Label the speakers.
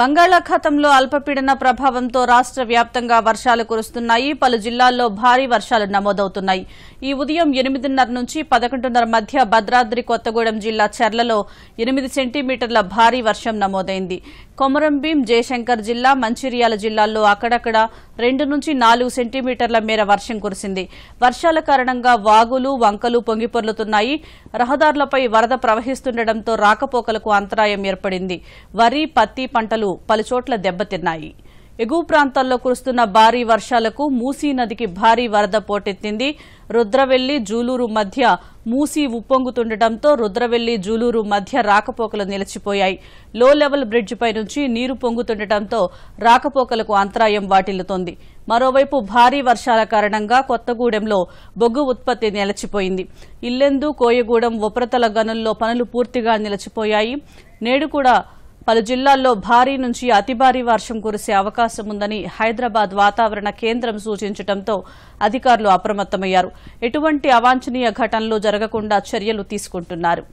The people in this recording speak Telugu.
Speaker 1: బంగాళాఖాతంలో అల్పపీడన ప్రభావంతో రాష్ట్ర వ్యాప్తంగా వర్షాలు కురుస్తున్నాయి పలు జిల్లాల్లో భారీ వర్షాలు నమోదవుతున్నాయి ఈ ఉదయం ఎనిమిదిన్నర నుంచి పదకొండున్నర మధ్య భద్రాద్రి కొత్తగూడెం జిల్లా చెర్లలో ఎనిమిది సెంటీమీటర్ల భారీ వర్షం నమోదైంది కొమరంభీం జయశంకర్ జిల్లా మంచిర్యాల జిల్లాల్లో అక్కడక్కడ రెండు నుంచి నాలుగు సెంటీమీటర్ల మేర వర్షం కురిసింది వర్షాల కారణంగా వాగులు వంకలు పొంగిపొర్లుతున్నాయి రహదారులపై వరద ప్రవహిస్తుండటంతో రాకపోకలకు అంతరాయం ఏర్పడింది వరి పత్తి పంటలు పలుచోట్ల దెబ్బతిన్నాయి ఎగువ ప్రాంతాల్లో కురుస్తున్న భారీ వర్షాలకు మూసీ నదికి భారీ వరద పోటెత్తింది రుద్రవెల్లి జూలూరు మధ్య మూసీ ఉప్పొంగుతుండటంతో రుద్రవెల్లి జూలూరు మధ్య రాకపోకలు నిలిచిపోయాయి లో లెవెల్ బ్రిడ్జిపై నుంచి నీరు పొంగుతుండటంతో రాకపోకలకు అంతరాయం వాటిల్లుతోంది మరోవైపు భారీ వర్షాల కారణంగా కొత్తగూడెంలో బొగ్గు ఉత్పత్తి నిలిచిపోయింది ఇల్లెందు కోయగూడెం ఉపరితల గనుల్లో పనులు పూర్తిగా నిలిచిపోయాయి నేడు కూడా పలు జిల్లాల్లో భారీ నుంచి అతి భారీ వర్షం కురిసే అవకాశం ఉందని హైదరాబాద్ వాతావరణ కేంద్రం సూచించడంతో అధికారులు అప్రమత్తమయ్యారు ఎటువంటి అవాంఛనీయ ఘటనలు జరగకుండా చర్యలు తీసుకుంటున్నారు